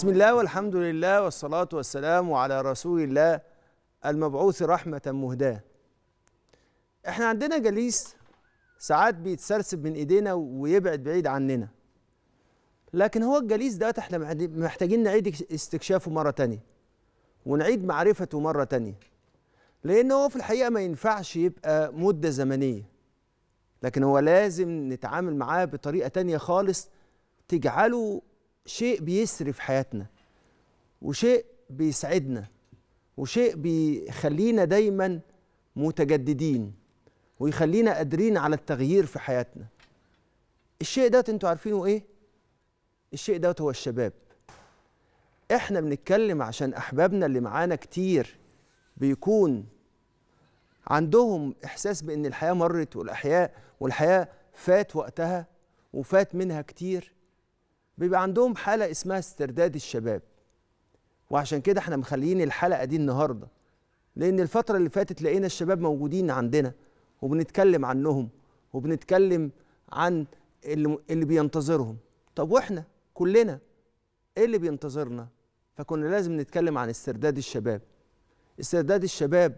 بسم الله والحمد لله والصلاة والسلام على رسول الله المبعوث رحمة مهداة احنا عندنا جليس ساعات بيتسرسب من ايدينا ويبعد بعيد عننا لكن هو الجليس ده احنا محتاجين نعيد استكشافه مرة تانية ونعيد معرفته مرة تانية لأن هو في الحقيقة ما ينفعش يبقى مدة زمنية لكن هو لازم نتعامل معاه بطريقة تانية خالص تجعله شيء بيسري في حياتنا وشيء بيسعدنا وشيء بيخلينا دايما متجددين ويخلينا قادرين على التغيير في حياتنا الشيء ده انتوا عارفينه ايه الشيء ده هو الشباب احنا بنتكلم عشان احبابنا اللي معانا كتير بيكون عندهم احساس بان الحياه مرت والاحياء والحياه فات وقتها وفات منها كتير بيبقى عندهم حاله اسمها استرداد الشباب وعشان كده احنا مخليين الحلقه دي النهارده لان الفتره اللي فاتت لقينا الشباب موجودين عندنا وبنتكلم عنهم وبنتكلم عن اللي, اللي بينتظرهم طب واحنا كلنا ايه اللي بينتظرنا فكنا لازم نتكلم عن استرداد الشباب استرداد الشباب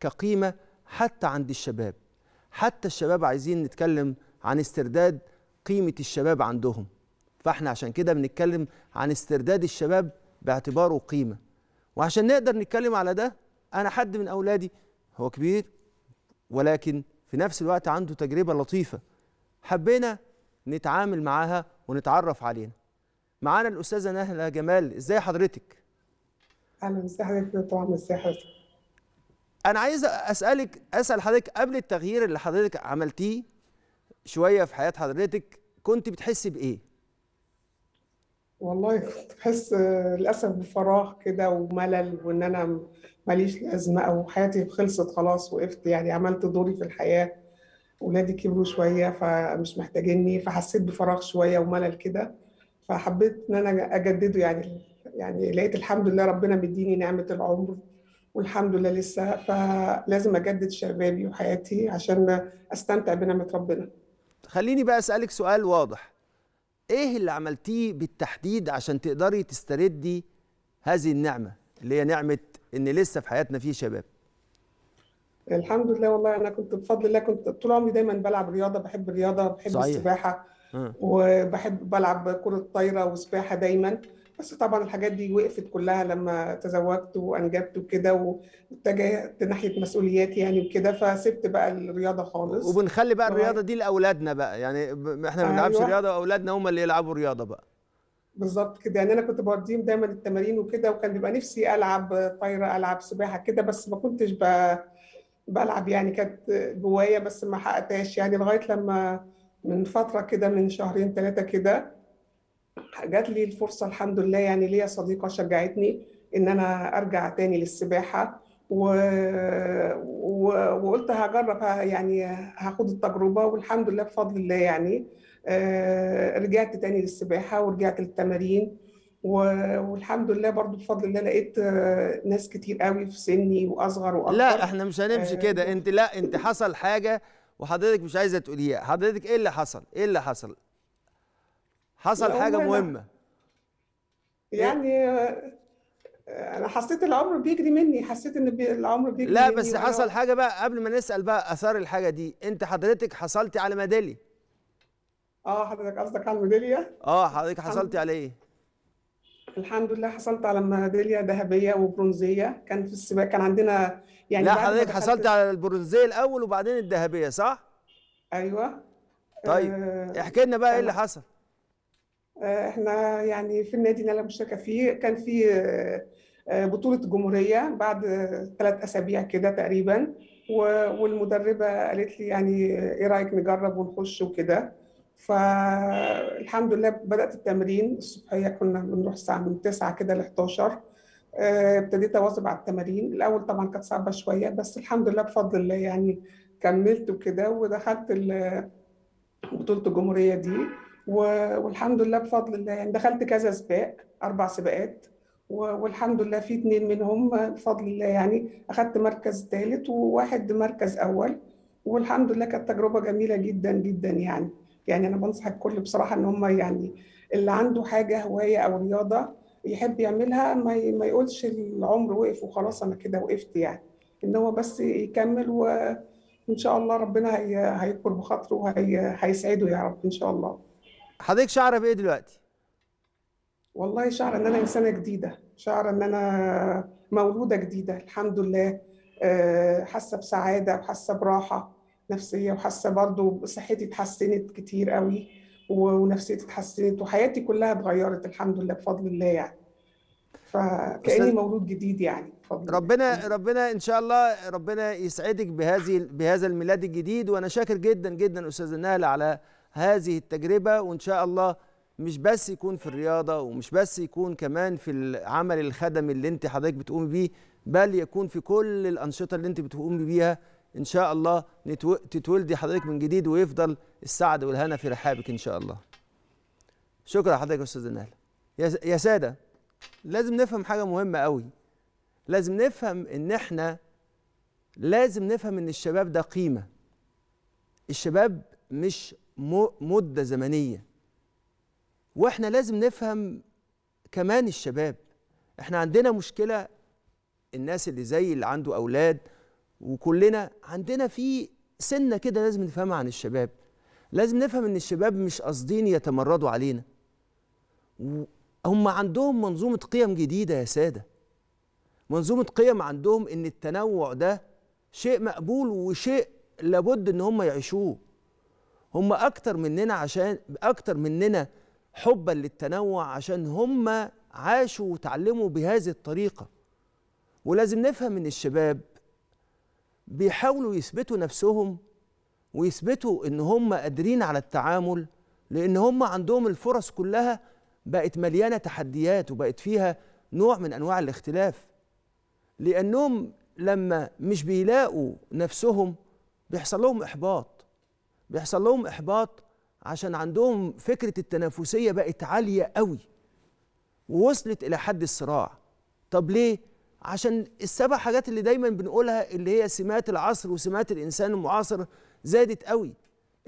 كقيمه حتى عند الشباب حتى الشباب عايزين نتكلم عن استرداد قيمه الشباب عندهم فاحنا عشان كده بنتكلم عن استرداد الشباب باعتباره قيمه وعشان نقدر نتكلم على ده انا حد من اولادي هو كبير ولكن في نفس الوقت عنده تجربه لطيفه حبينا نتعامل معاها ونتعرف علينا معانا الاستاذه نهله جمال ازاي حضرتك اهلا ازي حضرتك يا طعم ازي حضرتك انا عايز اسالك اسال حضرتك قبل التغيير اللي حضرتك عملتيه شويه في حياه حضرتك كنت بتحسي بايه والله كنت بحس آه، للاسف بفراغ كده وملل وان انا ماليش لازمه او حياتي خلصت خلاص وقفت يعني عملت دوري في الحياه ولادي كبروا شويه فمش محتاجيني فحسيت بفراغ شويه وملل كده فحبيت ان انا اجدده يعني يعني لقيت الحمد لله ربنا مديني نعمه العمر والحمد لله لسه فلازم اجدد شبابي وحياتي عشان استمتع بنعمه ربنا خليني بقى اسالك سؤال واضح ايه اللي عملتيه بالتحديد عشان تقدري تستردي هذه النعمه اللي هي نعمه ان لسه في حياتنا في شباب الحمد لله والله انا كنت بفضل الله كنت طول عمري دايما بلعب رياضه بحب الرياضه بحب صحيح. السباحه أه. وبحب بلعب كره طايره وسباحه دايما بس طبعا الحاجات دي وقفت كلها لما تزوجت وانجبت وكده واتجهت ناحيه مسؤوليات يعني وكده فسبت بقى الرياضه خالص وبنخلي بقى الرياضه دي لاولادنا بقى يعني احنا ما بنلعبش أيوه. رياضه واولادنا هم اللي يلعبوا رياضه بقى بالظبط كده يعني انا كنت بوديهم دايما التمارين وكده وكان بيبقى نفسي العب طايره العب سباحه كده بس ما كنتش ب... بلعب يعني كانت جوايا بس ما حققتهاش يعني لغايه لما من فتره كده من شهرين ثلاثه كده جات لي الفرصه الحمد لله يعني ليا صديقه شجعتني ان انا ارجع تاني للسباحه و... و... وقلت هجرب يعني هاخد التجربه والحمد لله بفضل الله يعني آه، رجعت تاني للسباحه ورجعت للتمارين والحمد لله برضو بفضل الله لقيت آه، ناس كتير قوي في سني واصغر واكبر لا احنا مش هنمشي آه، كده انت لا انت حصل حاجه وحضرتك مش عايزه تقوليها حضرتك ايه اللي حصل ايه اللي حصل حصل حاجه مهمه يعني آه، انا حسيت العمر بيجري مني حسيت ان بي... العمر بيجري لا بس مني حصل حاجه بقى قبل ما نسال بقى اثار الحاجه دي انت حضرتك حصلتي على ميداليه اه حضرتك قصدك على الميداليه اه حضرتك حصلتي على ايه الحمد لله حصلت على ميداليه ذهبيه وبرونزيه كان في السباق كان عندنا يعني لا حضرتك حصلت على البرونزيه الاول وبعدين الذهبيه صح ايوه طيب آه، احكي لنا بقى ايه اللي حصل احنا يعني في النادي اللي انا مشتركه فيه كان في آه، بطوله جمهوريه بعد ثلاث اسابيع كده تقريبا والمدربه قالت لي يعني ايه رايك نجرب ونخش وكده فالحمد لله بدات التمرين الصبحيه كنا بنروح الساعه من 9 كده ل 11 آه، ابتديت اواظب على التمارين الاول طبعا كانت صعبه شويه بس الحمد لله بفضل الله يعني كملت وكده ودخلت بطوله الجمهوريه دي والحمد لله بفضل الله يعني دخلت كذا سباق اربع سباقات والحمد لله في اتنين منهم بفضل الله يعني اخذت مركز ثالث وواحد مركز اول والحمد لله كانت تجربه جميله جدا جدا يعني يعني انا بنصح الكل بصراحه ان هم يعني اللي عنده حاجه هوايه او رياضه يحب يعملها ما ما يقولش العمر وقف وخلاص انا كده وقفت يعني ان هو بس يكمل وان شاء الله ربنا هيكبر بخاطره وهيسعده يا رب ان شاء الله حضرتك شعره بايه دلوقتي؟ والله شعر ان انا انسانه جديده، شعر ان انا مولوده جديده الحمد لله آه، حاسه بسعاده وحاسه براحه نفسيه وحاسه برضو صحتي اتحسنت كتير قوي ونفسيتي اتحسنت وحياتي كلها اتغيرت الحمد لله بفضل الله يعني. فكاني مولود جديد يعني بفضل ربنا الله. ربنا ان شاء الله ربنا يسعدك بهذه بهذا الميلاد الجديد وانا شاكر جدا جدا استاذ نهله على هذه التجربة وإن شاء الله مش بس يكون في الرياضة ومش بس يكون كمان في العمل الخدمي اللي أنت حضرتك بتقومي بيه بل يكون في كل الأنشطة اللي أنت بتقومي بيها إن شاء الله تتولدي حضرتك من جديد ويفضل السعد والهنا في رحابك إن شاء الله شكرا حضرتك يا أستاذ نهلة يا سادة لازم نفهم حاجة مهمة قوي لازم نفهم إن إحنا لازم نفهم إن الشباب ده قيمة الشباب مش مده زمنيه واحنا لازم نفهم كمان الشباب احنا عندنا مشكله الناس اللي زي اللي عنده اولاد وكلنا عندنا في سنه كده لازم نفهمها عن الشباب لازم نفهم ان الشباب مش قاصدين يتمردوا علينا هم عندهم منظومه قيم جديده يا ساده منظومه قيم عندهم ان التنوع ده شيء مقبول وشيء لابد ان هم يعيشوه هم اكتر مننا عشان اكتر مننا حبا للتنوع عشان هم عاشوا وتعلموا بهذه الطريقه ولازم نفهم ان الشباب بيحاولوا يثبتوا نفسهم ويثبتوا ان هم قادرين على التعامل لان هم عندهم الفرص كلها بقت مليانه تحديات وبقت فيها نوع من انواع الاختلاف لانهم لما مش بيلاقوا نفسهم بيحصل لهم احباط بيحصل لهم احباط عشان عندهم فكره التنافسيه بقت عاليه قوي ووصلت الى حد الصراع طب ليه عشان السبع حاجات اللي دايما بنقولها اللي هي سمات العصر وسمات الانسان المعاصر زادت قوي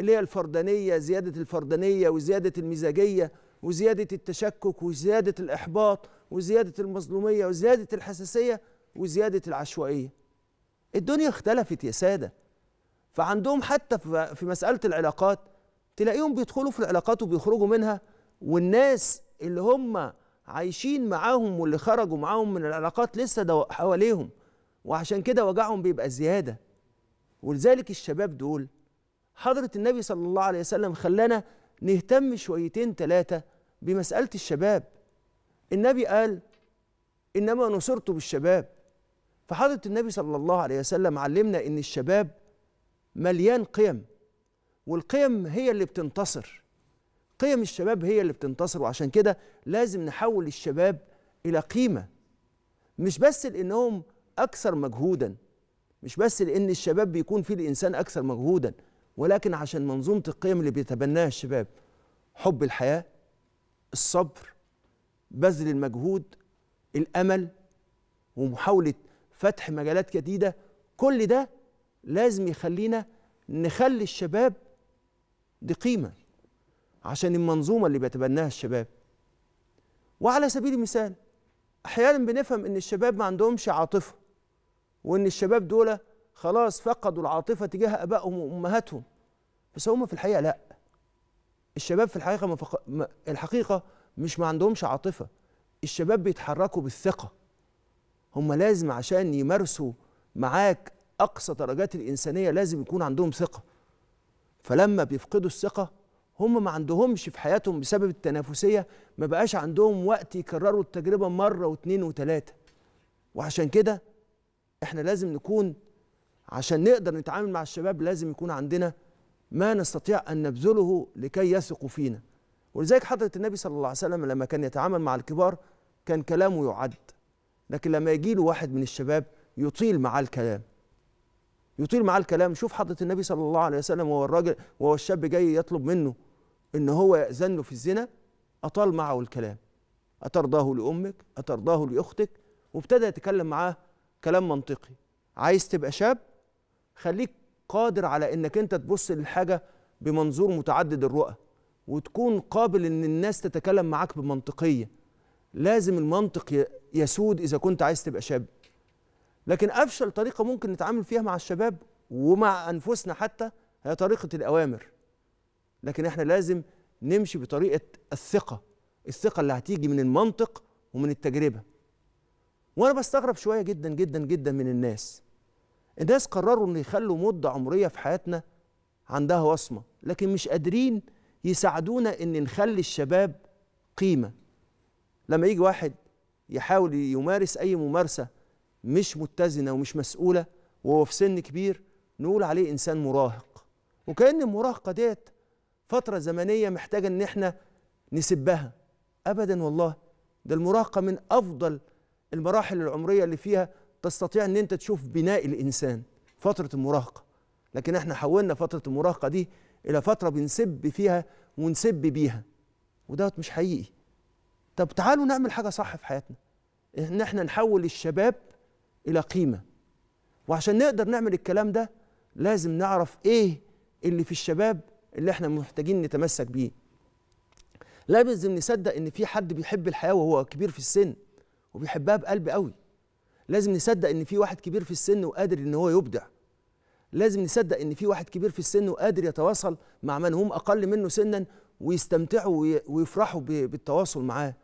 اللي هي الفردانيه زياده الفردانيه وزياده المزاجيه وزياده التشكك وزياده الاحباط وزياده المظلوميه وزياده الحساسيه وزياده العشوائيه الدنيا اختلفت يا ساده فعندهم حتى في مسألة العلاقات تلاقيهم بيدخلوا في العلاقات وبيخرجوا منها والناس اللي هم عايشين معاهم واللي خرجوا معاهم من العلاقات لسه حواليهم وعشان كده وجعهم بيبقى زيادة ولذلك الشباب دول حضرة النبي صلى الله عليه وسلم خلانا نهتم شويتين ثلاثة بمسألة الشباب النبي قال إنما نصرت بالشباب فحضرة النبي صلى الله عليه وسلم علمنا إن الشباب مليان قيم والقيم هي اللي بتنتصر قيم الشباب هي اللي بتنتصر وعشان كده لازم نحول الشباب الى قيمه مش بس لانهم اكثر مجهودا مش بس لان الشباب بيكون فيه الانسان اكثر مجهودا ولكن عشان منظومه القيم اللي بيتبناها الشباب حب الحياه الصبر بذل المجهود الامل ومحاوله فتح مجالات جديده كل ده لازم يخلينا نخلي الشباب دي قيمة عشان المنظومة اللي بيتبناها الشباب وعلى سبيل المثال أحيانا بنفهم إن الشباب ما عندهمش عاطفة وإن الشباب دول خلاص فقدوا العاطفة تجاه أبائهم وأمهاتهم بس هم في الحقيقة لأ الشباب في الحقيقة ما فق... ما الحقيقة مش ما عندهمش عاطفة الشباب بيتحركوا بالثقة هم لازم عشان يمارسوا معاك اقصى درجات الانسانيه لازم يكون عندهم ثقه فلما بيفقدوا الثقه هم ما عندهمش في حياتهم بسبب التنافسيه ما بقاش عندهم وقت يكرروا التجربه مره واثنين وثلاثه وعشان كده احنا لازم نكون عشان نقدر نتعامل مع الشباب لازم يكون عندنا ما نستطيع ان نبذله لكي يثقوا فينا ولذلك حضره النبي صلى الله عليه وسلم لما كان يتعامل مع الكبار كان كلامه يعد لكن لما يجي له واحد من الشباب يطيل معاه الكلام يطيل معاه الكلام شوف حضره النبي صلى الله عليه وسلم وهو الراجل وهو الشاب جاي يطلب منه ان هو ياذن له في الزنا اطال معه الكلام اترضاه لامك اترضاه لاختك وابتدى يتكلم معاه كلام منطقي عايز تبقى شاب خليك قادر على انك انت تبص للحاجه بمنظور متعدد الرؤى وتكون قابل ان الناس تتكلم معاك بمنطقيه لازم المنطق يسود اذا كنت عايز تبقى شاب لكن افشل طريقه ممكن نتعامل فيها مع الشباب ومع انفسنا حتى هي طريقه الاوامر لكن احنا لازم نمشي بطريقه الثقه الثقه اللي هتيجي من المنطق ومن التجربه وانا بستغرب شويه جدا جدا جدا من الناس الناس قرروا ان يخلوا مده عمريه في حياتنا عندها وصمه لكن مش قادرين يساعدونا ان نخلي الشباب قيمه لما يجي واحد يحاول يمارس اي ممارسه مش متزنه ومش مسؤوله وهو في سن كبير نقول عليه انسان مراهق وكان المراهقه ديت فتره زمنيه محتاجه ان احنا نسبها ابدا والله ده المراهقه من افضل المراحل العمريه اللي فيها تستطيع ان انت تشوف بناء الانسان فتره المراهقه لكن احنا حولنا فتره المراهقه دي الى فتره بنسب فيها ونسب بيها ودوت مش حقيقي طب تعالوا نعمل حاجه صح في حياتنا ان احنا نحول الشباب إلى قيمة وعشان نقدر نعمل الكلام ده لازم نعرف إيه اللي في الشباب اللي إحنا محتاجين نتمسك بيه لازم نصدق إن في حد بيحب الحياة وهو كبير في السن وبيحبها بقلب قوي لازم نصدق إن في واحد كبير في السن وقادر إن هو يبدع لازم نصدق ان في واحد كبير في السن وقادر يتواصل مع من هم اقل منه سنا ويستمتعوا ويفرحوا بالتواصل معاه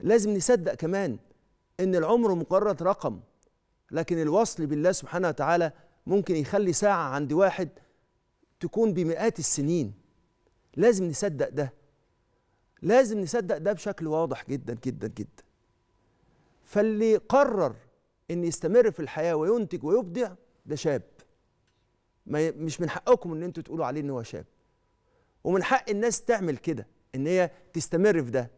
لازم نصدق كمان ان العمر مجرد رقم لكن الوصل بالله سبحانه وتعالى ممكن يخلي ساعة عند واحد تكون بمئات السنين لازم نصدق ده لازم نصدق ده بشكل واضح جدا جدا جدا فاللي قرر ان يستمر في الحياة وينتج ويبدع ده شاب ما مش من حقكم ان انتوا تقولوا عليه ان هو شاب ومن حق الناس تعمل كده ان هي تستمر في ده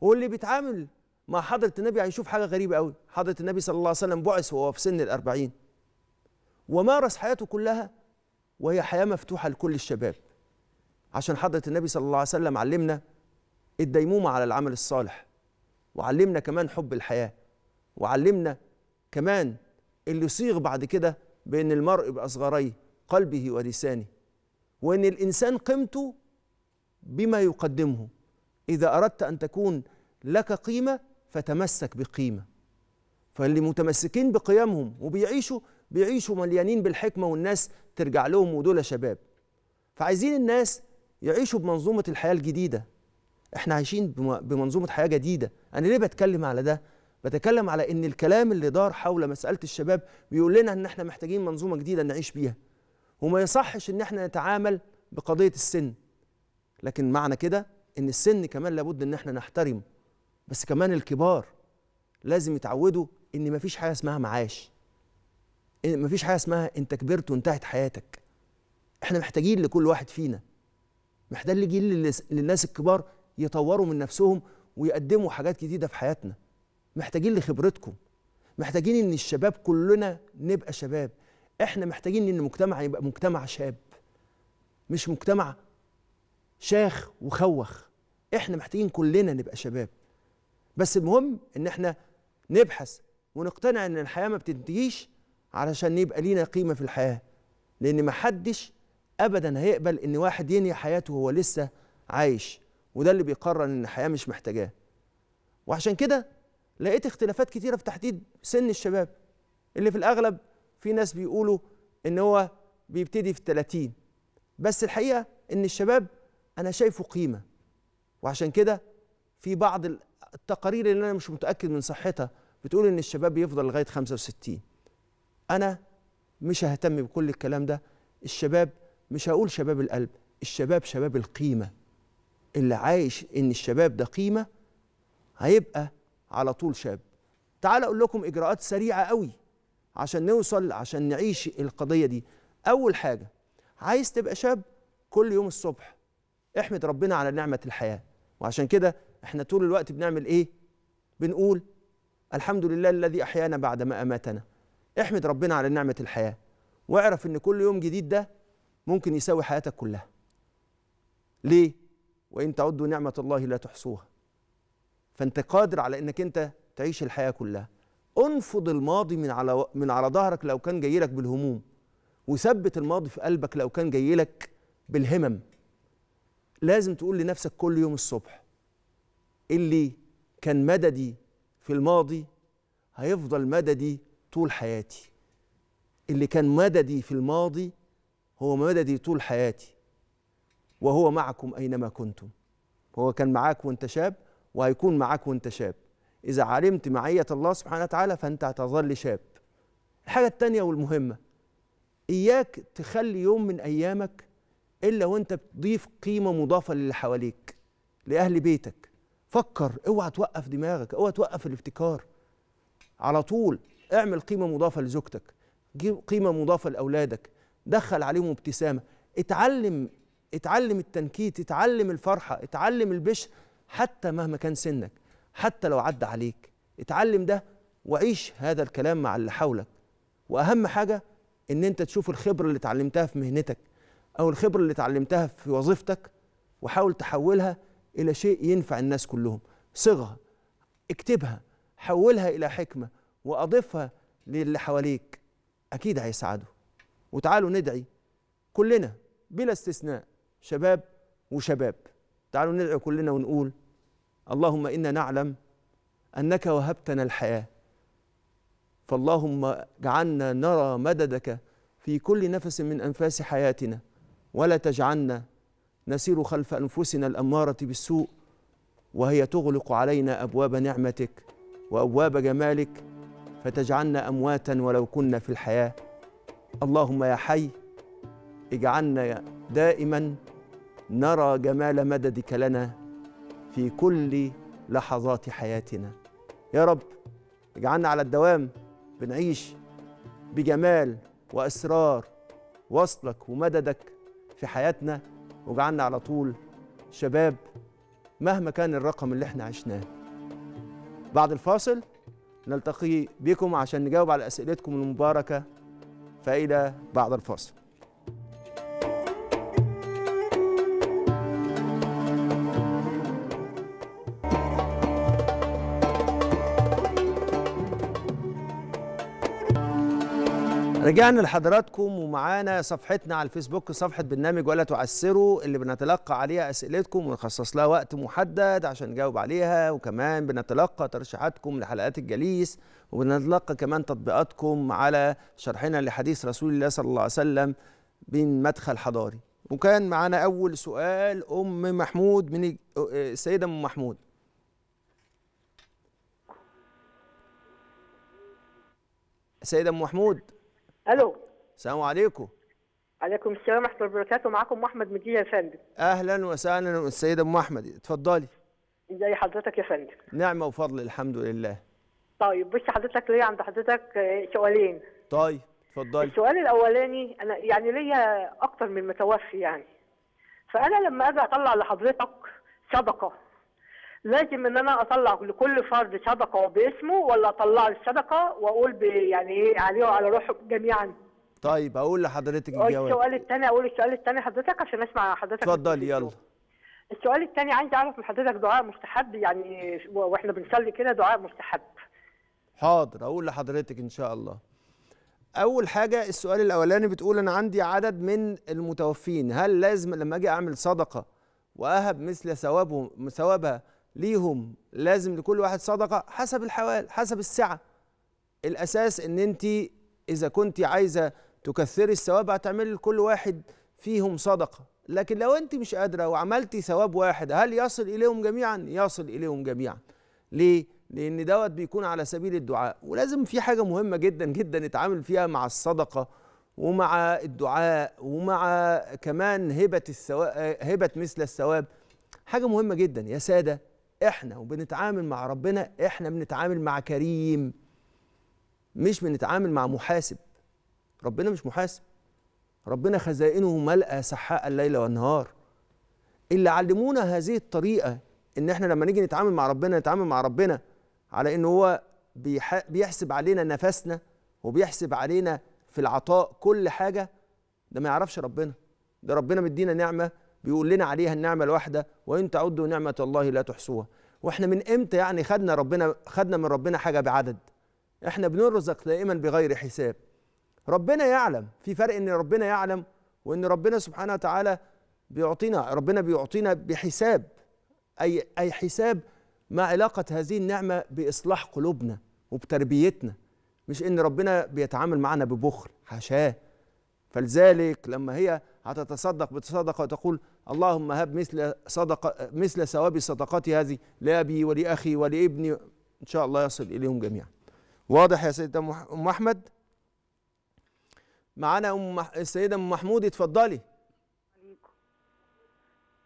واللي بيتعامل مع حضرة النبي هيشوف حاجة غريبة قوي حضرة النبي صلى الله عليه وسلم بعث وهو في سن الأربعين ومارس حياته كلها وهي حياة مفتوحة لكل الشباب عشان حضرة النبي صلى الله عليه وسلم علمنا الديمومة على العمل الصالح وعلمنا كمان حب الحياة وعلمنا كمان اللي يصيغ بعد كده بأن المرء بأصغريه قلبه ولسانه وأن الإنسان قيمته بما يقدمه إذا أردت أن تكون لك قيمة فتمسك بقيمة فاللي متمسكين بقيمهم وبيعيشوا بيعيشوا مليانين بالحكمة والناس ترجع لهم ودول شباب فعايزين الناس يعيشوا بمنظومة الحياة الجديدة احنا عايشين بمنظومة حياة جديدة انا ليه بتكلم على ده بتكلم على ان الكلام اللي دار حول مسألة الشباب بيقول لنا ان احنا محتاجين منظومة جديدة نعيش بيها وما يصحش ان احنا نتعامل بقضية السن لكن معنى كده ان السن كمان لابد ان احنا نحترمه بس كمان الكبار لازم يتعودوا ان مفيش حاجه اسمها معاش مفيش حاجه اسمها انت كبرت وانتهت حياتك احنا محتاجين لكل واحد فينا محتاج لجيل للناس الكبار يطوروا من نفسهم ويقدموا حاجات جديده في حياتنا محتاجين لخبرتكم محتاجين ان الشباب كلنا نبقى شباب احنا محتاجين ان المجتمع يبقى مجتمع شاب مش مجتمع شاخ وخوخ احنا محتاجين كلنا نبقى شباب بس المهم ان احنا نبحث ونقتنع ان الحياه ما بتنتهيش علشان يبقى لينا قيمه في الحياه لان ما حدش ابدا هيقبل ان واحد ينهي حياته وهو لسه عايش وده اللي بيقرر ان الحياه مش محتاجاه وعشان كده لقيت اختلافات كتيره في تحديد سن الشباب اللي في الاغلب في ناس بيقولوا ان هو بيبتدي في 30 بس الحقيقه ان الشباب انا شايفه قيمه وعشان كده في بعض التقارير اللي انا مش متاكد من صحتها بتقول ان الشباب بيفضل لغايه 65 انا مش ههتم بكل الكلام ده الشباب مش هقول شباب القلب الشباب شباب القيمه اللي عايش ان الشباب ده قيمه هيبقى على طول شاب تعال اقول لكم اجراءات سريعه قوي عشان نوصل عشان نعيش القضيه دي اول حاجه عايز تبقى شاب كل يوم الصبح احمد ربنا على نعمه الحياه وعشان كده احنا طول الوقت بنعمل ايه بنقول الحمد لله الذي احيانا بعد ما اماتنا احمد ربنا على نعمه الحياه واعرف ان كل يوم جديد ده ممكن يساوي حياتك كلها ليه وان تعدوا نعمه الله لا تحصوها فانت قادر على انك انت تعيش الحياه كلها انفض الماضي من على من على ظهرك لو كان جاي لك بالهموم وثبت الماضي في قلبك لو كان جاي لك بالهمم لازم تقول لنفسك كل يوم الصبح اللي كان مددي في الماضي هيفضل مددي طول حياتي اللي كان مددي في الماضي هو مددي طول حياتي وهو معكم أينما كنتم هو كان معاك وانت شاب وهيكون معاك وانت شاب إذا علمت معية الله سبحانه وتعالى فأنت هتظل شاب الحاجة التانية والمهمة إياك تخلي يوم من أيامك إلا وأنت بتضيف قيمة مضافة للي حواليك لأهل بيتك فكر اوعى توقف دماغك اوعى توقف الابتكار على طول اعمل قيمه مضافه لزوجتك جيب قيمه مضافه لاولادك دخل عليهم ابتسامه اتعلم اتعلم التنكيت اتعلم الفرحه اتعلم البشر حتى مهما كان سنك حتى لو عدى عليك اتعلم ده وعيش هذا الكلام مع اللي حولك واهم حاجه ان انت تشوف الخبره اللي اتعلمتها في مهنتك او الخبره اللي اتعلمتها في وظيفتك وحاول تحولها إلى شيء ينفع الناس كلهم صغها اكتبها حولها إلى حكمة وأضفها للي حواليك أكيد هيسعدوا وتعالوا ندعي كلنا بلا استثناء شباب وشباب تعالوا ندعي كلنا ونقول اللهم إنا نعلم أنك وهبتنا الحياة فاللهم اجعلنا نرى مددك في كل نفس من أنفاس حياتنا ولا تجعلنا نسير خلف أنفسنا الأمارة بالسوء وهي تغلق علينا أبواب نعمتك وأبواب جمالك فتجعلنا أمواتا ولو كنا في الحياة اللهم يا حي اجعلنا دائما نرى جمال مددك لنا في كل لحظات حياتنا يا رب اجعلنا على الدوام بنعيش بجمال واسرار وصلك ومددك في حياتنا وجعلنا على طول شباب مهما كان الرقم اللي احنا عشناه بعد الفاصل نلتقي بكم عشان نجاوب على أسئلتكم المباركة فإلى بعد الفاصل رجعنا لحضراتكم ومعانا صفحتنا على الفيسبوك صفحة برنامج ولا تعسروا اللي بنتلقى عليها أسئلتكم ونخصص لها وقت محدد عشان نجاوب عليها وكمان بنتلقى ترشيحاتكم لحلقات الجليس وبنتلقى كمان تطبيقاتكم على شرحنا لحديث رسول الله صلى الله عليه وسلم من مدخل حضاري وكان معانا أول سؤال أم محمود من آه، السيدة أم محمود سيدة أم محمود الو السلام عليكم عليكم السلام ورحمه الله وبركاته معاكم ام احمد مدير يا فندم اهلا وسهلا السيده ام احمد اتفضلي ازي حضرتك يا فندم نعمه وفضل الحمد لله طيب بص حضرتك ليا عند حضرتك سؤالين طيب اتفضلي السؤال الاولاني انا يعني ليا اكتر من متوفي يعني فانا لما اجي اطلع لحضرتك صدقه لازم ان انا اطلع لكل فرد صدقه باسمه ولا اطلع الصدقه واقول يعني ايه عليه وعلى روحه جميعا طيب اقول لحضرتك الجواب السؤال الثاني اقول السؤال الثاني حضرتك عشان اسمع حضرتك اتفضل يلا السؤال الثاني عايز اعرف من حضرتك دعاء مستحب يعني واحنا بنصلي كده دعاء مستحب حاضر اقول لحضرتك ان شاء الله اول حاجه السؤال الاولاني بتقول انا عندي عدد من المتوفين هل لازم لما اجي اعمل صدقه واهب مثل ثوابهم ثوابها ليهم لازم لكل واحد صدقه حسب الحوال حسب السعه الاساس ان انت اذا كنت عايزه تكثري الثواب هتعملي لكل واحد فيهم صدقه لكن لو انت مش قادره وعملتي ثواب واحد هل يصل اليهم جميعا يصل اليهم جميعا ليه لان دوت بيكون على سبيل الدعاء ولازم في حاجه مهمه جدا جدا نتعامل فيها مع الصدقه ومع الدعاء ومع كمان هبه الثواب هبه مثل الثواب حاجه مهمه جدا يا ساده احنا وبنتعامل مع ربنا احنا بنتعامل مع كريم مش بنتعامل مع محاسب ربنا مش محاسب ربنا خزائنه ملأى سحاء الليل والنهار اللي علمونا هذه الطريقة ان احنا لما نيجي نتعامل مع ربنا نتعامل مع ربنا على ان هو بيحسب علينا نفسنا وبيحسب علينا في العطاء كل حاجة ده ما يعرفش ربنا ده ربنا مدينا نعمة بيقول لنا عليها النعمه الواحده وان تعدوا نعمه الله لا تحصوها واحنا من امتى يعني خدنا ربنا خدنا من ربنا حاجه بعدد احنا بنرزق دائما بغير حساب ربنا يعلم في فرق ان ربنا يعلم وان ربنا سبحانه وتعالى بيعطينا ربنا بيعطينا بحساب اي اي حساب ما علاقه هذه النعمه باصلاح قلوبنا وبتربيتنا مش ان ربنا بيتعامل معنا ببخل حاشاه فلذلك لما هي هتتصدق بتصدق وتقول اللهم هب مثل صدقة مثل ثواب صدقاتي هذه لأبي ولأخي ولابني إن شاء الله يصل إليهم جميعا واضح يا سيدة أم أحمد معانا أم السيدة أم محمود اتفضلي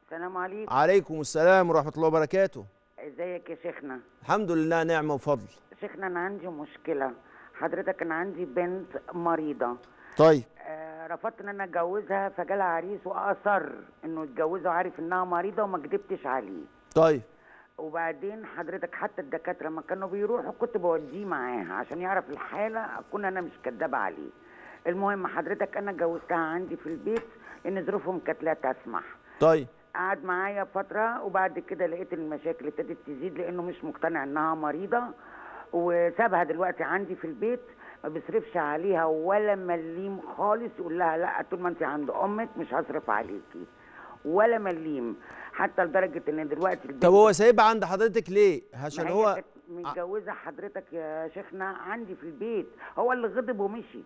السلام عليكم عليكم السلام ورحمة الله وبركاته ازيك يا شيخنا الحمد لله نعمة وفضل شيخنا أنا عندي مشكلة حضرتك أنا عندي بنت مريضة طيب آه، رفضت ان انا اتجوزها فجالها عريس واصر انه يتجوزه عارف انها مريضه وما كدبتش عليه طيب وبعدين حضرتك حتى الدكاتره لما كانوا بيروحوا كنت بوديه معاها عشان يعرف الحاله اكون انا مش كدابه عليه المهم حضرتك انا جوزتها عندي في البيت ان ظروفهم كانت لا تسمح طيب قعد معايا فتره وبعد كده لقيت المشاكل ابتدت تزيد لانه مش مقتنع انها مريضه وسابها دلوقتي عندي في البيت ما بيصرفش عليها ولا مليم خالص يقول لها لا طول ما انت عند امك مش هصرف عليكي ولا مليم حتى لدرجه ان دلوقتي طب هو سايبها عند حضرتك ليه؟ عشان هو متجوزه حضرتك يا شيخنا عندي في البيت هو اللي غضب ومشي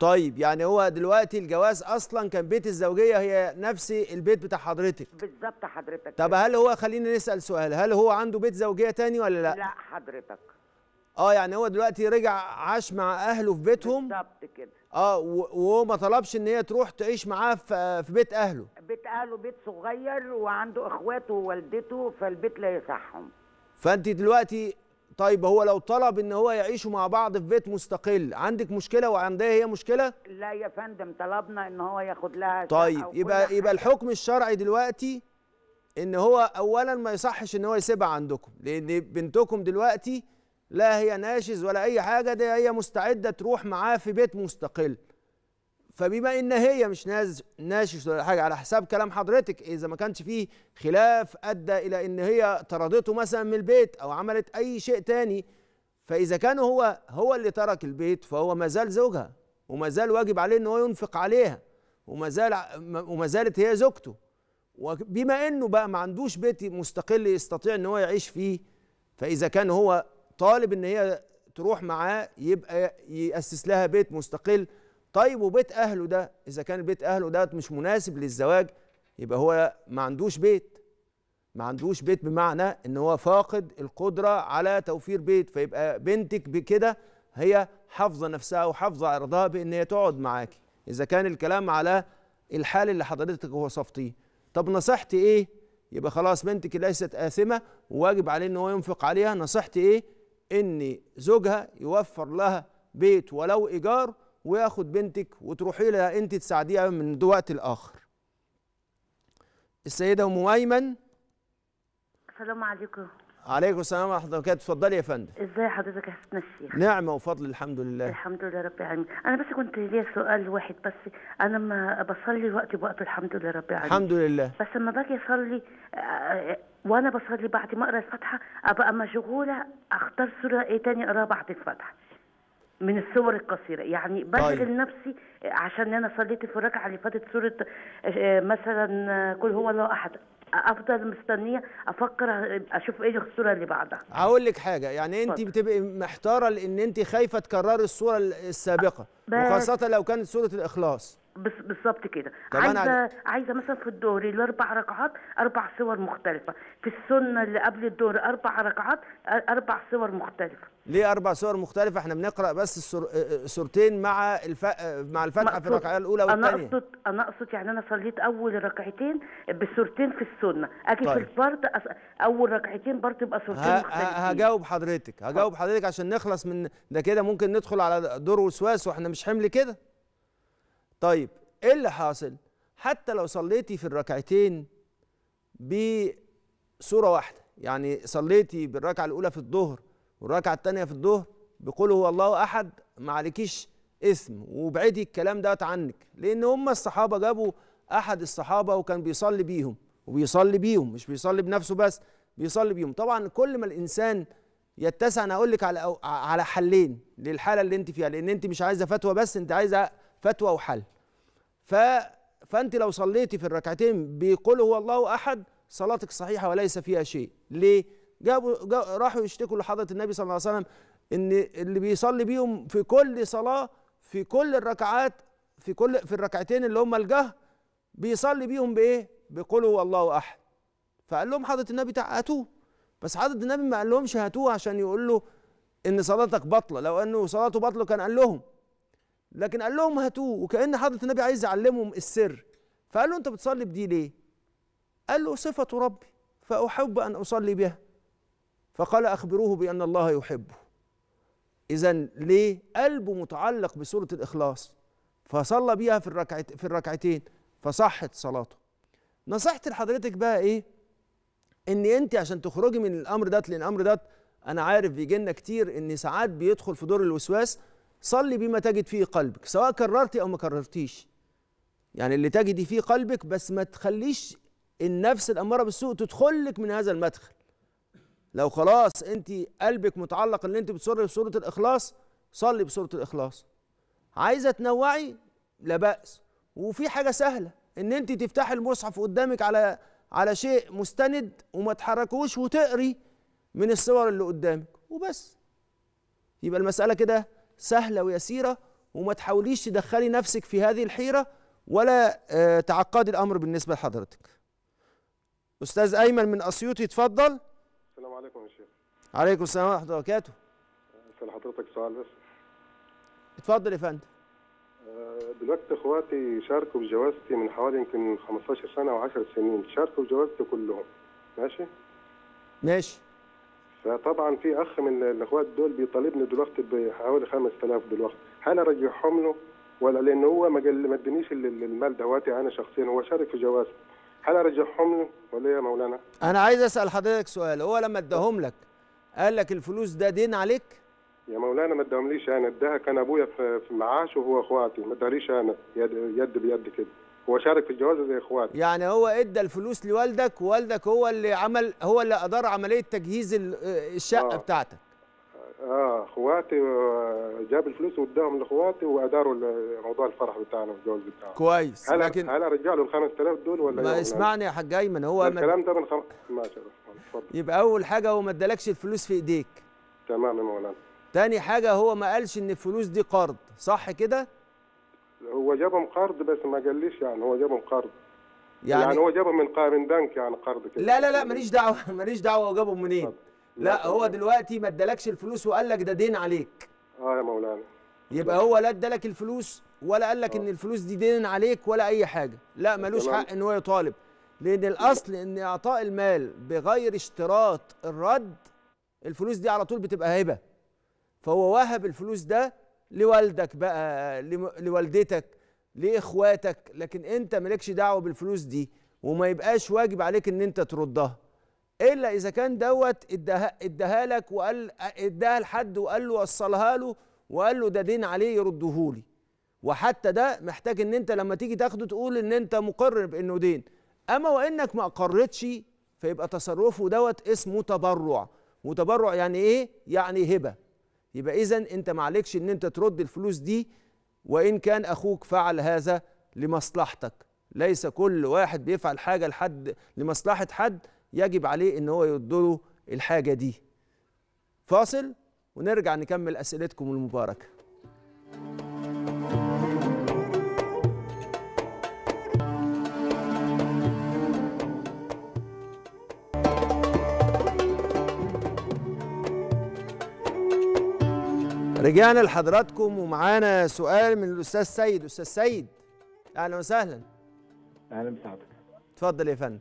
طيب يعني هو دلوقتي الجواز اصلا كان بيت الزوجيه هي نفس البيت بتاع حضرتك بالظبط حضرتك طب هل هو خلينا نسال سؤال هل هو عنده بيت زوجيه تاني ولا لا لا حضرتك اه يعني هو دلوقتي رجع عاش مع اهله في بيتهم بالظبط كده اه وهو ما طلبش ان هي تروح تعيش معاه في بيت اهله بيت اهله بيت صغير وعنده اخواته ووالدته فالبيت لا يصحهم فانت دلوقتي طيب هو لو طلب ان هو يعيشوا مع بعض في بيت مستقل عندك مشكله وعندها هي مشكله لا يا فندم طلبنا ان هو ياخد لها طيب يبقى يبقى الحكم الشرعي دلوقتي ان هو اولا ما يصحش ان هو يسيبها عندكم لان بنتكم دلوقتي لا هي ناشز ولا اي حاجه ده هي مستعده تروح معاه في بيت مستقل فبما ان هي مش ناز ناشز ولا حاجه على حساب كلام حضرتك اذا ما كانش فيه خلاف ادى الى ان هي طردته مثلا من البيت او عملت اي شيء تاني فاذا كان هو هو اللي ترك البيت فهو ما زال زوجها وما زال واجب عليه ان هو ينفق عليها وما زال وما زالت هي زوجته وبما انه بقى ما عندوش بيت مستقل يستطيع ان هو يعيش فيه فاذا كان هو طالب ان هي تروح معاه يبقى يأسس لها بيت مستقل طيب وبيت اهله ده اذا كان بيت اهله ده مش مناسب للزواج يبقى هو ما عندوش بيت ما عندوش بيت بمعنى ان هو فاقد القدره على توفير بيت فيبقى بنتك بكده هي حافظه نفسها وحافظه عرضها بان هي تقعد معاكي اذا كان الكلام على الحال اللي حضرتك وصفتيه طب نصحت ايه يبقى خلاص بنتك ليست آثمة وواجب عليه ان هو ينفق عليها نصحت ايه ان زوجها يوفر لها بيت ولو ايجار وياخد بنتك وتروحي لها انت تساعديها من دوقت الاخر السيده ام ايمن السلام عليكم عليكم السلام ورحمه الله وبركاته اتفضلي يا فندم ازي حضرتك يا سيدنا الشيخ نعمه وفضل الحمد لله الحمد لله رب العالمين انا بس كنت ليا سؤال واحد بس انا لما بصلي وقتي بوقت الحمد لله رب العالمين الحمد لله بس لما باجي اصلي آه، وانا بصلي بعد ما اقرا الفاتحه ابقى مشغوله اختار سوره ايه تاني اقراها بعد الفاتحه من السور القصيره يعني بشغل طيب. نفسي عشان انا صليت في الركعه اللي فاتت سوره آه، مثلا آه، قل هو الله احد افضل مستنيه افكر اشوف ايه الصوره اللي بعدها هقول لك حاجه يعني انت بتبقي محتاره لان انت خايفه تكرري الصوره السابقه وخاصه لو كانت صوره الاخلاص بالظبط كده عايزه على... عايزه مثلا في الظهر الاربع ركعات اربع صور مختلفه في السنه اللي قبل الظهر اربع ركعات اربع صور مختلفه ليه اربع صور مختلفه احنا بنقرا بس سورتين آه، آه، مع الف... آه، مع الفاتحه في الركعه الاولى والثانيه انا اقصد انا اقصد يعني انا صليت اول ركعتين بسورتين في السنه اجي طيب. في الفرد أس... اول ركعتين برضه يبقى سورتين ه... مختلفين هجاوب حضرتك هجاوب حضرتك عشان نخلص من ده كده ممكن ندخل على دور وسواس واحنا مش حمل كده طيب ايه اللي حاصل حتى لو صليتي في الركعتين بصوره واحده يعني صليتي بالركعه الاولى في الظهر والركعه الثانيه في الظهر بقوله هو الله احد ما عليكيش اسم وابعدي الكلام دوت عنك لان هم الصحابه جابوا احد الصحابه وكان بيصلي بيهم وبيصلي بيهم مش بيصلي بنفسه بس بيصلي بيهم طبعا كل ما الانسان يتسع انا اقول لك على على حلين للحاله اللي انت فيها لان انت مش عايزه فتوى بس انت عايزه فتوى وحل ف فانت لو صليتي في الركعتين بيقول هو الله احد صلاتك صحيحه وليس فيها شيء ليه جابوا جاب راحوا يشتكوا لحضره النبي صلى الله عليه وسلم ان اللي بيصلي بيهم في كل صلاه في كل الركعات في كل في الركعتين اللي هم الجهر بيصلي بيهم بايه بيقول هو الله احد فقال لهم حضره النبي هاتوه بس حضره النبي ما قال لهمش هاتوه عشان يقول له ان صلاتك باطله لو انه صلاته باطله كان قال لهم لكن قال لهم هاتوه وكأن حضرة النبي عايز يعلمهم السر فقال له أنت بتصلي بدي ليه؟ قال له صفة ربي فأحب أن أصلي بها فقال أخبروه بأن الله يحبه إذا ليه؟ قلبه متعلق بسورة الإخلاص فصلى بيها في الركعت في الركعتين فصحت صلاته نصيحتي لحضرتك بقى إيه؟ إن أنت عشان تخرجي من الأمر ده لأن الأمر ده أنا عارف بيجي لنا كتير إن ساعات بيدخل في دور الوسواس صلي بما تجد فيه قلبك سواء كررتي او ما كررتيش يعني اللي تجدي فيه قلبك بس ما تخليش النفس الاماره بالسوء تدخلك من هذا المدخل لو خلاص انت قلبك متعلق ان انت بتصلي بسوره الاخلاص صلي بسوره الاخلاص عايزه تنوعي لا باس وفي حاجه سهله ان انت تفتحي المصحف قدامك على على شيء مستند وما تحركوش وتقري من الصور اللي قدامك وبس يبقى المساله كده سهلة ويسيرة وما تحاوليش تدخلي نفسك في هذه الحيرة ولا آه، تعقدي الأمر بالنسبة لحضرتك أستاذ أيمن من أسيوط يتفضل السلام عليكم يا شيخ عليكم السلام ورحمة الله وبركاته أسأل حضرتك سؤال بس اتفضل يا فندم آه، دلوقتي اخواتي شاركوا بجوازتي من حوالي يمكن 15 سنه او 10 سنين شاركوا بجوازتي كلهم ماشي ماشي فطبعا في اخ من الاخوات دول بيطالبني دلوقتي بحوالي 5000 دلوقتي هل ارجعهم له ولا لان هو ما ما ادانيش المال دواتي انا شخصيا هو شارك في جواز هل ارجعهم له ولا يا مولانا انا عايز اسال حضرتك سؤال هو لما اداهم لك قال لك الفلوس ده دين عليك يا مولانا ما اداهمليش انا اداها كان ابويا في معاش وهو اخواتي ما اداليش انا يد بيد كده هو شارك في الجوازه زي اخواته يعني هو ادى الفلوس لوالدك ووالدك هو اللي عمل هو اللي ادار عمليه تجهيز الشقه آه. بتاعتك اه اخواتي آه، جاب الفلوس واداهم لاخواتي واداروا موضوع الفرح بتاعنا والجواز بتاعنا كويس هل لكن هل رجع له ال 5000 دول ولا ما اسمعني يا حاج ايمن هو الكلام ده من خم... ماشي اتفضل يبقى اول حاجه هو ما ادالكش الفلوس في ايديك تمام يا مولانا تاني حاجه هو ما قالش ان الفلوس دي قرض صح كده هو جابهم قرض بس ما قاليش يعني هو جابهم قرض يعني, يعني هو جابهم من قارن بنك يعني قرض كده لا لا لا ماليش دعوه ماليش دعوه هو جابهم منين إيه؟ لا هو دلوقتي ما ادالكش الفلوس وقال لك ده دين عليك اه يا مولانا يبقى هو لا ادالك الفلوس ولا قال لك آه. ان الفلوس دي دين عليك ولا اي حاجه لا ملوش حق ان هو يطالب لان الاصل ان اعطاء المال بغير اشتراط الرد الفلوس دي على طول بتبقى هبه فهو وهب الفلوس ده لوالدك بقى لوالدتك لاخواتك لكن انت مالكش دعوه بالفلوس دي وما يبقاش واجب عليك ان انت تردها الا اذا كان دوت اداها لك وقال اداها لحد وقال له وصلها له وقال له ده دين عليه يردهولي وحتى ده محتاج ان انت لما تيجي تاخده تقول ان انت مقر بانه دين اما وانك ما اقرتش فيبقى تصرفه دوت اسمه تبرع وتبرع يعني ايه يعني هبه يبقى اذا انت معلكش ان انت ترد الفلوس دي وان كان اخوك فعل هذا لمصلحتك ليس كل واحد بيفعل حاجه لحد لمصلحه حد يجب عليه ان هو يدله الحاجه دي فاصل ونرجع نكمل اسئلتكم المباركه رجعنا لحضراتكم ومعانا سؤال من الاستاذ سيد استاذ سيد اهلا وسهلا اهلا بسعادتك اتفضل يا فندم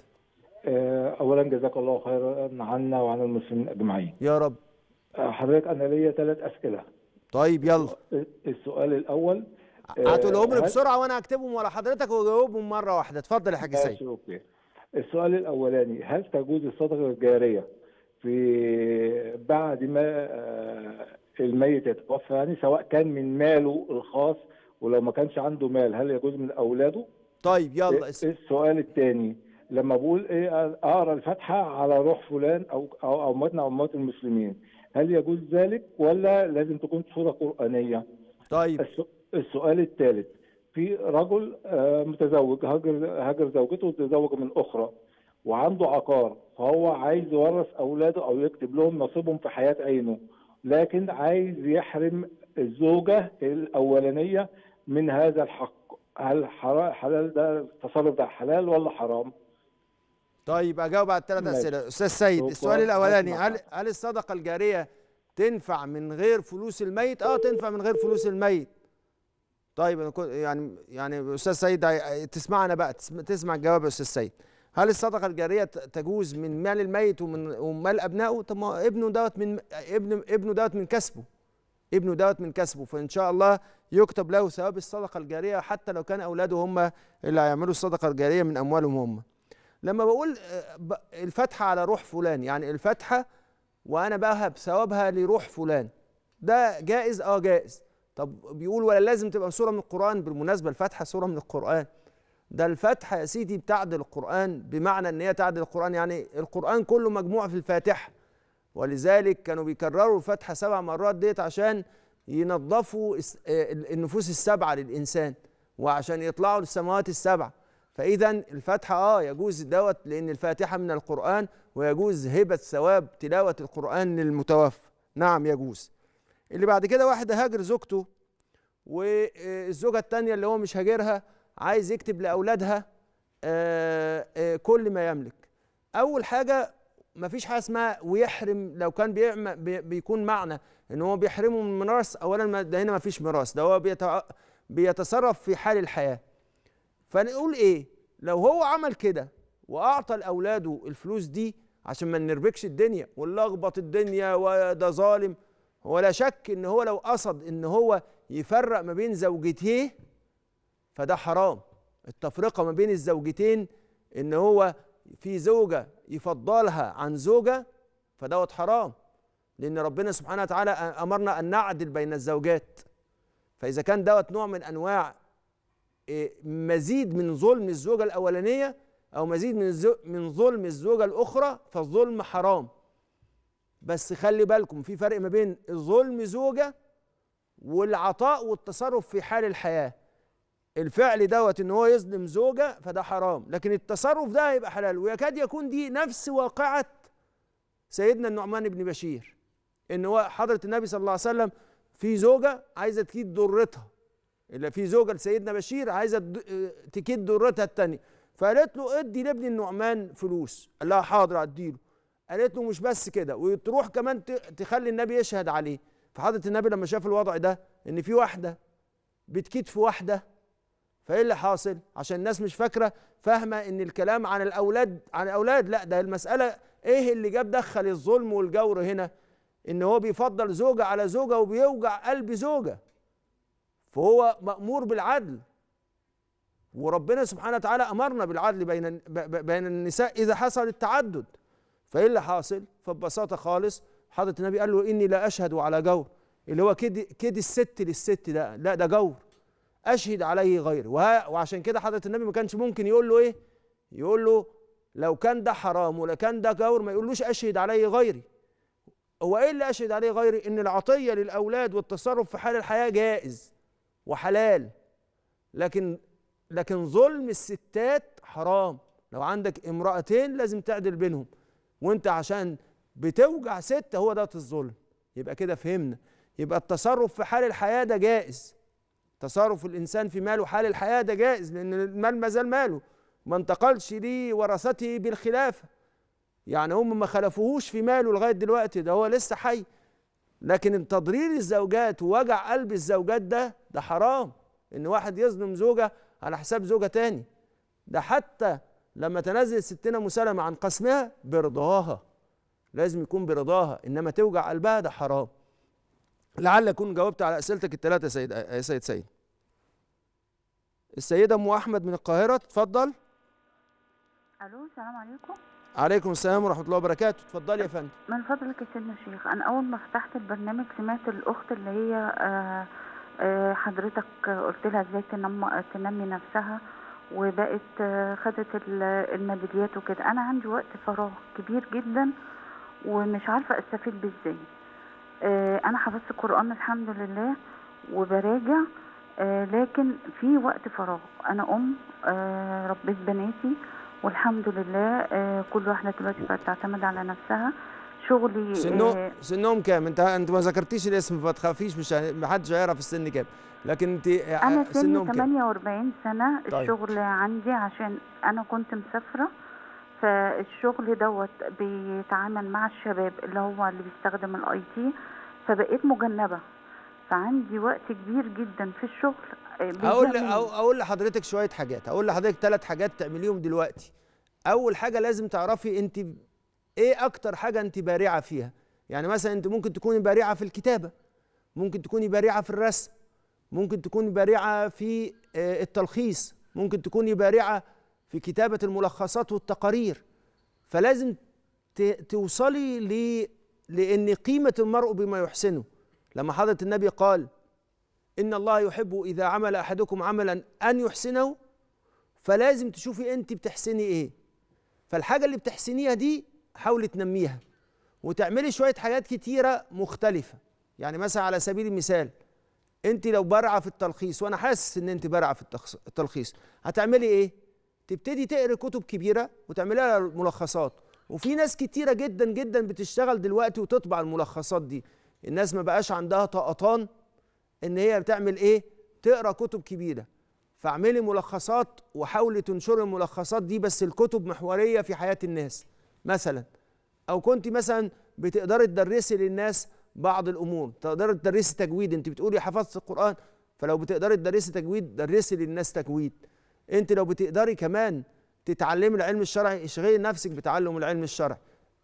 آه، اولا جزاك الله خيرا عنا وعن المسلمين اجمعين يا رب آه، حضرتك انا ليا ثلاث اسئله طيب يلا السؤال الاول هتقولهم لي آه، بسرعه وانا هكتبهم ورا حضرتك واجاوبهم مره واحده اتفضل يا حاج سيد اوكي السؤال الاولاني هل تجوز الصدقه الجاريه في بعد ما الميت يتوفى يعني سواء كان من ماله الخاص ولو ما كانش عنده مال هل يجوز من اولاده؟ طيب يلا إيه اسم. السؤال الثاني لما بقول ايه اقرا الفاتحه على روح فلان او او موتنا او اموات المسلمين هل يجوز ذلك ولا لازم تكون صوره قرانيه؟ طيب السؤال الثالث في رجل آه، متزوج هاجر هاجر زوجته وتزوج من اخرى وعنده عقار فهو عايز يورث اولاده او يكتب لهم نصيبهم في حياه عينه لكن عايز يحرم الزوجه الاولانيه من هذا الحق هل حلال ده التصرف ده حلال ولا حرام؟ طيب اجاوب على الثلاث اسئله استاذ سيد السؤال الاولاني هل هل الصدقه الجاريه تنفع من غير فلوس الميت؟ اه تنفع من غير فلوس الميت. طيب انا يعني يعني استاذ سيد تسمعنا بقى تسمع الجواب يا استاذ سيد. هل الصدقه الجاريه تجوز من مال الميت ومن ومال ابنائه طب ما ابنه دوت من ابن ابنه دوت من كسبه ابنه دوت من كسبه فان شاء الله يكتب له ثواب الصدقه الجاريه حتى لو كان اولاده هم اللي هيعملوا الصدقه الجاريه من اموالهم هم لما بقول آه، الفتحة على روح فلان يعني الفتحة وانا بهب ثوابها لروح فلان ده جائز اه جائز طب بيقول ولا لازم تبقى سوره من القران بالمناسبه الفتحة سوره من القران ده الفتحه يا سيدي بتعدل القران بمعنى ان هي تعدل القران يعني القران كله مجموع في الفاتحه ولذلك كانوا بيكرروا الفتحه سبع مرات ديت عشان ينظفوا آه، النفوس السبعه للانسان وعشان يطلعوا للسماوات السبعه فاذا الفاتحه اه يجوز دوت لان الفاتحه من القران ويجوز هبه ثواب تلاوه القران للمتوفى نعم يجوز اللي بعد كده واحد هاجر زوجته والزوجه الثانيه اللي هو مش هاجرها عايز يكتب لاولادها آه، آه، كل ما يملك اول حاجه ما فيش حاجه اسمها ويحرم لو كان بيعمل بيكون معنى ان هو بيحرمه من ميراث اولا ده هنا ما فيش ميراث ده هو بيتصرف في حال الحياه فنقول ايه لو هو عمل كده واعطى لاولاده الفلوس دي عشان ما نربكش الدنيا ونلخبط الدنيا وده ظالم ولا شك ان هو لو قصد ان هو يفرق ما بين زوجتيه فده حرام التفرقة ما بين الزوجتين ان هو في زوجة يفضلها عن زوجة فدوت حرام لان ربنا سبحانه وتعالى امرنا ان نعدل بين الزوجات فاذا كان دوت نوع من انواع آه، مزيد من ظلم الزوجة الاولانية او مزيد من من ظلم الزوجة الاخرى فالظلم حرام بس خلي بالكم في فرق ما بين ظلم زوجة والعطاء والتصرف في حال الحياه الفعل دوت ان هو يظلم زوجه فده حرام لكن التصرف ده هيبقى حلال ويكاد يكون دي نفس واقعه سيدنا النعمان بن بشير ان هو حضره النبي صلى الله عليه وسلم في زوجه عايزه تكيد ضرتها الا في زوجه لسيدنا بشير عايزه تكيد ضرتها الثانيه فقالت له ادي لابن النعمان فلوس قال لها حاضر اديله قالت له مش بس كده وتروح كمان تخلي النبي يشهد عليه فحضره النبي لما شاف الوضع ده ان في واحده بتكيد في واحده فايه اللي حاصل عشان الناس مش فاكره فاهمه ان الكلام عن الاولاد عن الاولاد لا ده المساله ايه اللي جاب دخل الظلم والجور هنا ان هو بيفضل زوجه على زوجه وبيوجع قلب زوجه فهو مامور بالعدل وربنا سبحانه وتعالى امرنا بالعدل بين بين النساء اذا حصل التعدد فايه اللي حاصل فببساطه خالص حضره النبي قال له اني لا اشهد على جور اللي هو كد كد الست للست ده لا ده جور أشهد عليه غيري وعشان كده حضرة النبي ما كانش ممكن يقول له إيه يقول له لو كان ده حرام ولا كان ده جور ما يقولوش أشهد عليه غيري هو إيه اللي أشهد عليه غيري إن العطية للأولاد والتصرف في حال الحياة جائز وحلال لكن لكن ظلم الستات حرام لو عندك امرأتين لازم تعدل بينهم وانت عشان بتوجع ست هو ده الظلم يبقى كده فهمنا يبقى التصرف في حال الحياة ده جائز تصرف الإنسان في ماله حال الحياة ده جائز لأن المال ما زال ماله ما انتقلش لورثته بالخلافة يعني هم ما خلفوهوش في ماله لغاية دلوقتي ده هو لسه حي لكن تضرير الزوجات ووجع قلب الزوجات ده ده حرام إن واحد يظلم زوجة على حساب زوجة تاني ده حتى لما تنزل ستنا مسلمة عن قسمها برضاها لازم يكون برضاها إنما توجع قلبها ده حرام لعل اكون جاوبت على اسئلتك الثلاثه سيد يا سيد سيد السيده ام احمد من القاهره تفضل الو السلام عليكم عليكم السلام ورحمه الله وبركاته اتفضلي يا فندم من فضلك يا سيدنا الشيخ انا اول ما فتحت البرنامج سمعت الاخت اللي هي آه، آه، حضرتك قلت لها ازاي تنم تنمي نفسها وبقت آه، خدت الميداليات وكده انا عندي وقت فراغ كبير جدا ومش عارفه استفيد بيه ازاي آه، انا حفظت القران الحمد لله وبراجع آه، لكن في وقت فراغ انا ام آه، ربيت بناتي والحمد لله كل واحده دلوقتي بقت تعتمد على نفسها شغلي سنهم سنهم كام انت انت ما ذكرتيش الاسم فما تخافيش مش ما حدش هيعرف السن كام لكن انت انا سني 48 كام؟ سنه طيب. الشغل عندي عشان انا كنت مسافره فالشغل دوت بيتعامل مع الشباب اللي هو اللي بيستخدم الاي تي فبقيت مجنبه فعندي وقت كبير جدا في الشغل اقول آه، اقول لحضرتك شويه حاجات اقول لحضرتك ثلاث حاجات تعمليهم دلوقتي اول حاجه لازم تعرفي انت ايه اكتر حاجه انت بارعه فيها يعني مثلا انت ممكن تكوني بارعه في الكتابه ممكن تكوني بارعه في الرسم ممكن تكوني بارعه في آه، التلخيص ممكن تكوني بارعه في كتابة الملخصات والتقارير فلازم توصلي ل لأن قيمة المرء بما يحسنه لما حضرة النبي قال إن الله يحب إذا عمل أحدكم عملا أن يحسنه فلازم تشوفي أنت بتحسني إيه فالحاجة اللي بتحسنيها دي حاولي تنميها وتعملي شوية حاجات كتيرة مختلفة يعني مثلا على سبيل المثال أنت لو بارعة في التلخيص وأنا حاسس إن أنت بارعة في التلخيص هتعملي إيه؟ تبتدي تقرا كتب كبيره وتعملها ملخصات وفي ناس كتيره جدا جدا بتشتغل دلوقتي وتطبع الملخصات دي الناس ما بقاش عندها طاقتان ان هي بتعمل ايه تقرا كتب كبيره فاعملي ملخصات وحاولي تنشري الملخصات دي بس الكتب محوريه في حياه الناس مثلا او كنت مثلا بتقدري تدرسي للناس بعض الامور تقدري تدرسي تجويد انت بتقولي حفظت القران فلو بتقدري تدرسي تجويد درسي للناس تجويد انت لو بتقدري كمان تتعلمي العلم الشرعي اشغلي نفسك بتعلم العلم الشرعي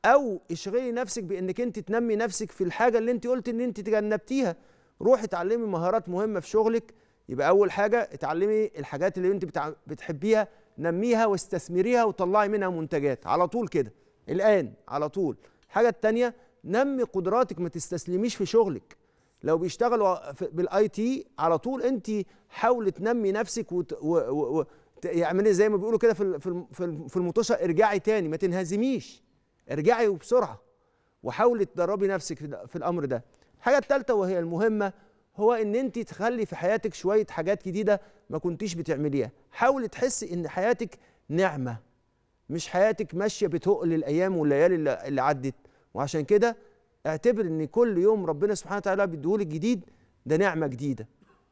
او اشغلي نفسك بانك انت تنمي نفسك في الحاجه اللي انت قلت ان انت تجنبتيها روحي اتعلمي مهارات مهمه في شغلك يبقى اول حاجه اتعلمي الحاجات اللي انت بتحبيها نميها واستثمريها وطلعي منها منتجات على طول كده الان على طول الحاجه الثانيه نمي قدراتك ما تستسلميش في شغلك لو بيشتغلوا بالاي تي على طول انت حاولي تنمي نفسك وت... و... و... زي ما بيقولوا كده في في في المطوشه ارجعي تاني ما تنهزميش ارجعي وبسرعه وحاولي تدربي نفسك في الامر ده الحاجه الثالثه وهي المهمه هو ان انت تخلي في حياتك شويه حاجات جديده ما كنتيش بتعمليها حاولي تحسي ان حياتك نعمه مش حياتك ماشيه بتهق للايام والليالي اللي عدت وعشان كده اعتبر ان كل يوم ربنا سبحانه وتعالى بيديهولك جديد ده نعمه جديده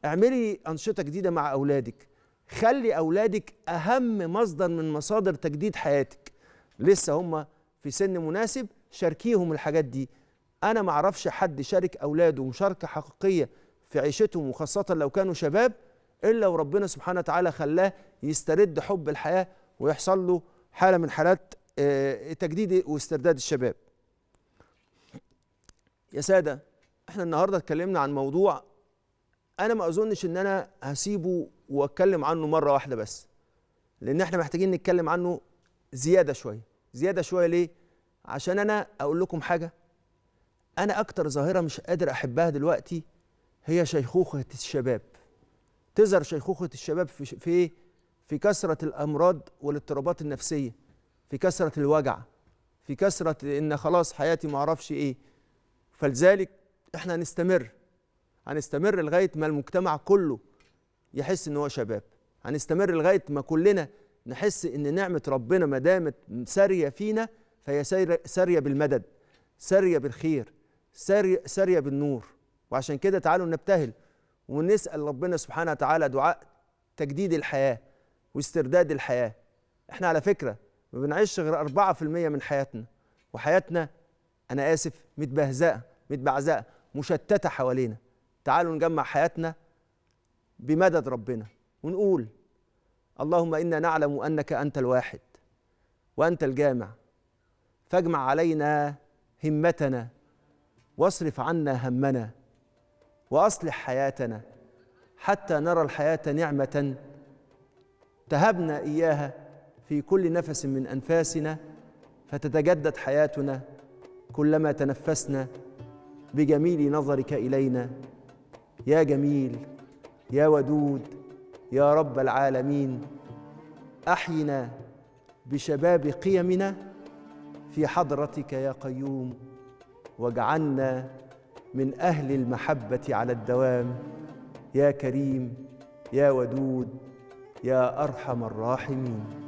اعملي انشطه جديده مع اولادك خلي اولادك اهم مصدر من مصادر تجديد حياتك لسه هم في سن مناسب شاركيهم الحاجات دي انا ما اعرفش حد شارك اولاده مشاركه حقيقيه في عيشتهم وخاصه لو كانوا شباب الا وربنا سبحانه وتعالى خلاه يسترد حب الحياه ويحصل له حاله من حالات آه، تجديد واسترداد الشباب يا ساده احنا النهارده اتكلمنا عن موضوع انا ما اظنش ان انا هسيبه واتكلم عنه مره واحده بس لان احنا محتاجين نتكلم عنه زياده شويه زياده شويه ليه عشان انا اقول لكم حاجه انا اكتر ظاهره مش قادر احبها دلوقتي هي شيخوخه الشباب تظهر شيخوخه الشباب في في إيه؟ في كثره الامراض والاضطرابات النفسيه في كثره الوجع في كثره ان خلاص حياتي ما اعرفش ايه فلذلك احنا هنستمر هنستمر لغايه ما المجتمع كله يحس ان هو شباب هنستمر لغايه ما كلنا نحس ان نعمه ربنا ما دامت ساريه فينا فهي ساريه بالمدد ساريه بالخير ساريه بالنور وعشان كده تعالوا نبتهل ونسال ربنا سبحانه وتعالى دعاء تجديد الحياه واسترداد الحياه احنا على فكره ما بنعيش غير 4% من حياتنا وحياتنا انا اسف متبهزقه متبعزقه مشتته حوالينا تعالوا نجمع حياتنا بمدد ربنا ونقول اللهم انا نعلم انك انت الواحد وانت الجامع فاجمع علينا همتنا واصرف عنا همنا واصلح حياتنا حتى نرى الحياه نعمه تهبنا اياها في كل نفس من انفاسنا فتتجدد حياتنا كلما تنفسنا بجميل نظرك الينا يا جميل يا ودود يا رب العالمين احينا بشباب قيمنا في حضرتك يا قيوم واجعلنا من اهل المحبه على الدوام يا كريم يا ودود يا ارحم الراحمين